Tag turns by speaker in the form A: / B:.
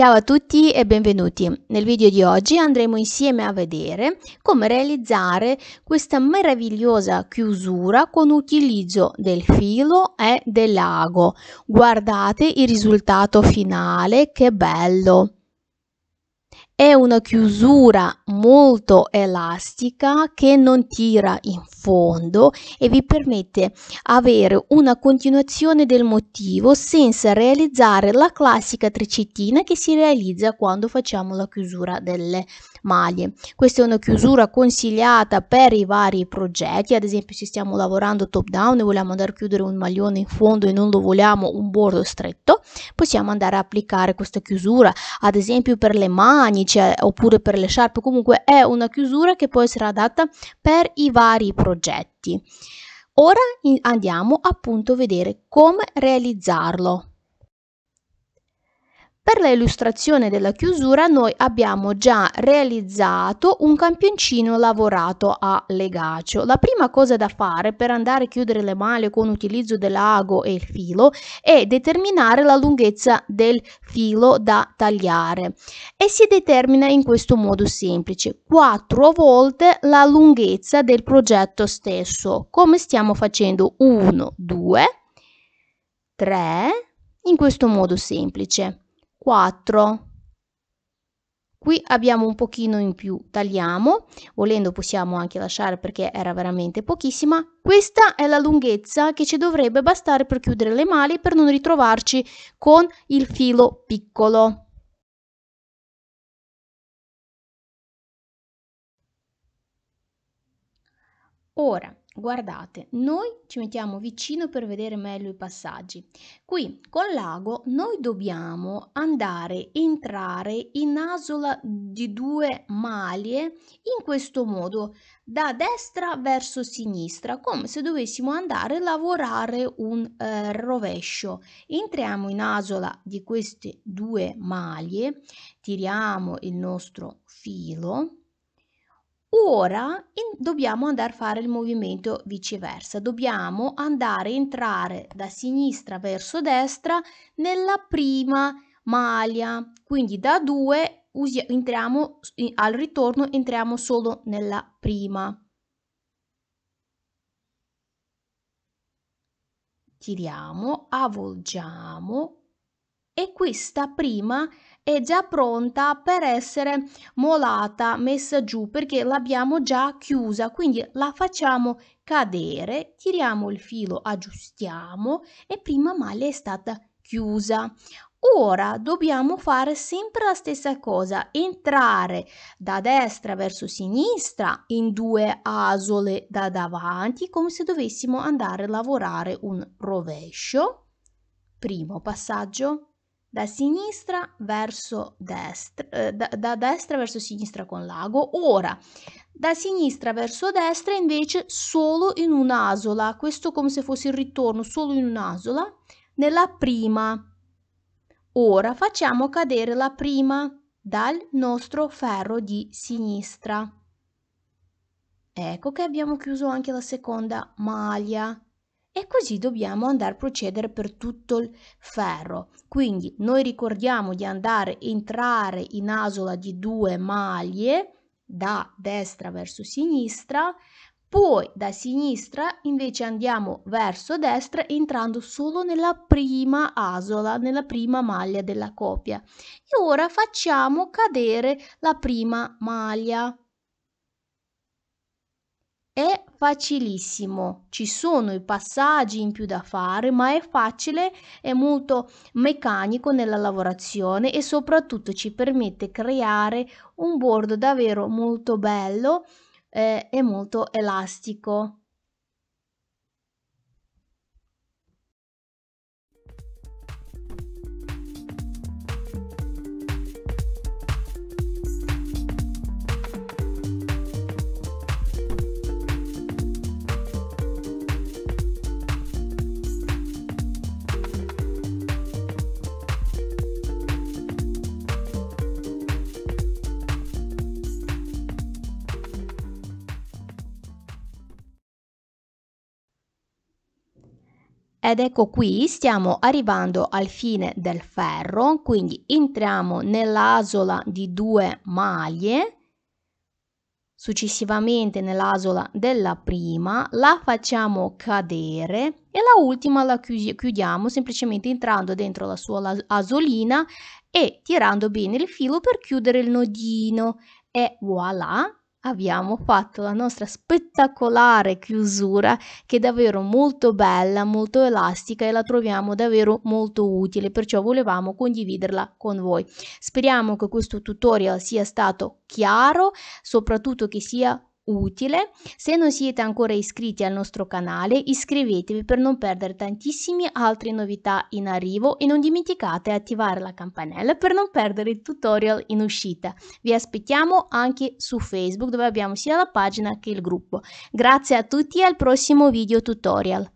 A: Ciao a tutti e benvenuti. Nel video di oggi andremo insieme a vedere come realizzare questa meravigliosa chiusura con utilizzo del filo e dell'ago. Guardate il risultato finale, che bello! È una chiusura molto elastica che non tira in fondo e vi permette avere una continuazione del motivo senza realizzare la classica tricettina che si realizza quando facciamo la chiusura delle maglie. Questa è una chiusura consigliata per i vari progetti, ad esempio se stiamo lavorando top down e vogliamo andare a chiudere un maglione in fondo e non lo vogliamo un bordo stretto, possiamo andare a applicare questa chiusura, ad esempio per le mani, codice oppure per le sharp, comunque è una chiusura che può essere adatta per i vari progetti. Ora andiamo appunto a vedere come realizzarlo. Per la illustrazione della chiusura noi abbiamo già realizzato un campioncino lavorato a legaccio. La prima cosa da fare per andare a chiudere le maglie con l'utilizzo dell'ago e il filo è determinare la lunghezza del filo da tagliare e si determina in questo modo semplice, 4 volte la lunghezza del progetto stesso, come stiamo facendo 1, 2, 3, in questo modo semplice. 4 qui abbiamo un pochino in più tagliamo volendo possiamo anche lasciare perché era veramente pochissima questa è la lunghezza che ci dovrebbe bastare per chiudere le mani per non ritrovarci con il filo piccolo ora Guardate, noi ci mettiamo vicino per vedere meglio i passaggi. Qui con l'ago noi dobbiamo andare, entrare in asola di due maglie in questo modo, da destra verso sinistra, come se dovessimo andare a lavorare un eh, rovescio. Entriamo in asola di queste due maglie, tiriamo il nostro filo Ora in- dobbiamo andare a fare il movimento viceversa, dobbiamo andare a entrare da sinistra verso destra nella prima maglia, quindi da 2 entriamo in- al ritorno entriamo solo nella prima. Tiriamo, avvolgiamo, questa prima è già pronta per essere molata, messa giù perché l'abbiamo già chiusa, quindi la facciamo cadere, tiriamo il filo, aggiustiamo e prima maglia è stata chiusa. Ora dobbiamo fare sempre la stessa cosa, entrare da destra verso sinistra in due asole da davanti come se dovessimo andare a lavorare un rovescio. Primo passaggio da sinistra verso destra, eh, da, da, destra verso sinistra con l'ago. Ora, da sinistra verso destra invece solo in un'asola, questo come se fosse il ritorno solo in un'asola, nella prima. Ora facciamo cadere la prima dal nostro ferro di sinistra. Ecco che abbiamo chiuso anche la seconda maglia. E così dobbiamo andare a procedere per tutto il ferro. Quindi noi ricordiamo di andare a entrare in asola di due maglie da destra verso sinistra, poi da sinistra invece andiamo verso destra entrando solo nella prima asola, nella prima maglia della copia. E ora facciamo cadere la prima maglia è facilissimo, ci sono i passaggi in più da fare, ma è facile, è molto meccanico nella lavorazione e soprattutto ci permette creare un bordo davvero molto bello eh, e molto elastico. Ed ecco qui stiamo arrivando al fine del ferro, quindi entriamo nell'asola di due maglie, successivamente nell'asola della prima, la facciamo cadere e la ultima la chiudiamo semplicemente entrando dentro la sua asolina e tirando bene il filo per chiudere il nodino e voilà abbiamo fatto la nostra spettacolare chiusura che è davvero molto bella, molto elastica e la troviamo davvero molto utile, perciò volevamo condividerla con voi. Speriamo che questo tutorial sia stato chiaro, soprattutto che sia utile. Se non siete ancora iscritti al nostro canale, iscrivetevi per non perdere tantissime altre novità in arrivo e non dimenticate di attivare la campanella per non perdere il tutorial in uscita. Vi aspettiamo anche su Facebook dove abbiamo sia la pagina che il gruppo. Grazie a tutti e al prossimo video tutorial.